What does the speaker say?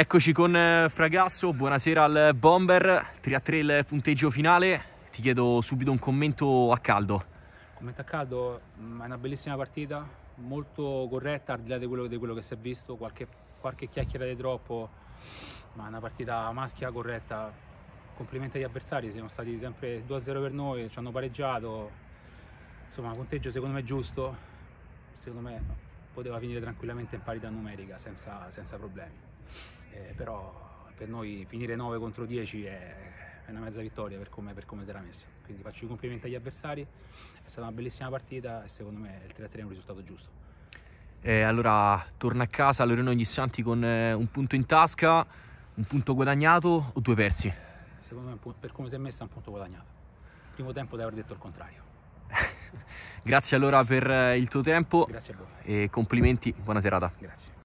Eccoci con eh, Fragasso, buonasera al Bomber, 3 a 3 il punteggio finale, ti chiedo subito un commento a caldo. Commento a caldo, è una bellissima partita, molto corretta al di là di quello, di quello che si è visto, qualche, qualche chiacchiera di troppo, ma è una partita maschia corretta, complimenti agli avversari, siamo stati sempre 2-0 per noi, ci hanno pareggiato, insomma punteggio secondo me giusto, secondo me poteva finire tranquillamente in parità numerica senza, senza problemi eh, però per noi finire 9 contro 10 è, una mezza vittoria per come, per come, si era messa. Quindi faccio i complimenti agli avversari, è stata una bellissima partita e secondo me il 3-3 è un risultato giusto. E allora torna a casa Loreno Ghissanti con eh, un punto in tasca, un punto guadagnato o due persi? Secondo me per come si è messa un punto guadagnato. Primo tempo di aver detto il contrario. Grazie allora per eh, il tuo tempo. Grazie a voi. E complimenti, buona serata. Grazie.